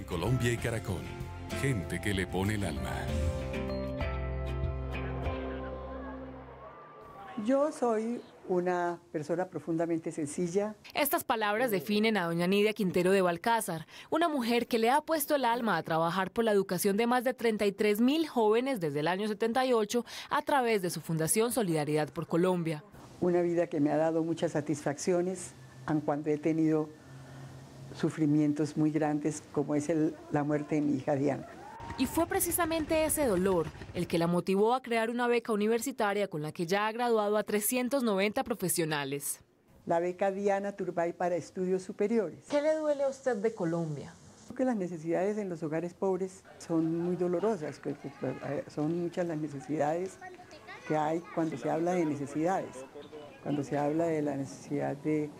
Colombia y Caracol. Gente que le pone el alma. Yo soy una persona profundamente sencilla. Estas palabras definen a doña Nidia Quintero de Balcázar, una mujer que le ha puesto el alma a trabajar por la educación de más de 33 mil jóvenes desde el año 78 a través de su fundación Solidaridad por Colombia. Una vida que me ha dado muchas satisfacciones, aun cuando he tenido sufrimientos muy grandes como es el, la muerte de mi hija Diana. Y fue precisamente ese dolor el que la motivó a crear una beca universitaria con la que ya ha graduado a 390 profesionales. La beca Diana Turbay para estudios superiores. ¿Qué le duele a usted de Colombia? que las necesidades en los hogares pobres son muy dolorosas, eh, son muchas las necesidades que hay cuando se habla de necesidades, cuando se habla de la necesidad de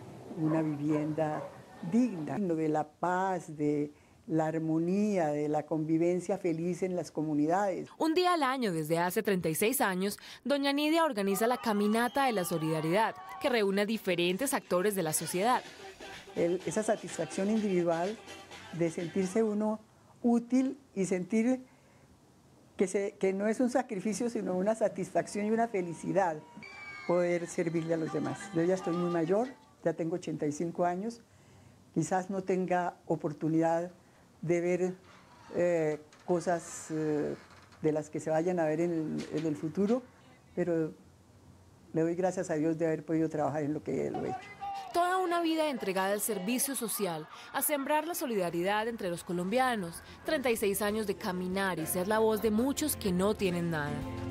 una vivienda digna, de la paz, de la armonía, de la convivencia feliz en las comunidades. Un día al año, desde hace 36 años, doña Nidia organiza la Caminata de la Solidaridad, que reúne a diferentes actores de la sociedad. esa satisfacción individual de sentirse uno útil y sentir que, que no es un sacrificio, sino una satisfacción y una felicidad poder servirle a los demás. Yo ya estoy muy mayor, ya tengo 85 años, quizás no tenga oportunidad de ver eh, cosas eh, de las que se vayan a ver en el, en futuro, pero le doy gracias a Dios de haber podido trabajar en lo que lo he hecho. Toda una vida entregada al servicio social, a sembrar la solidaridad entre los colombianos, 36 años de caminar y ser la voz de muchos que no tienen nada.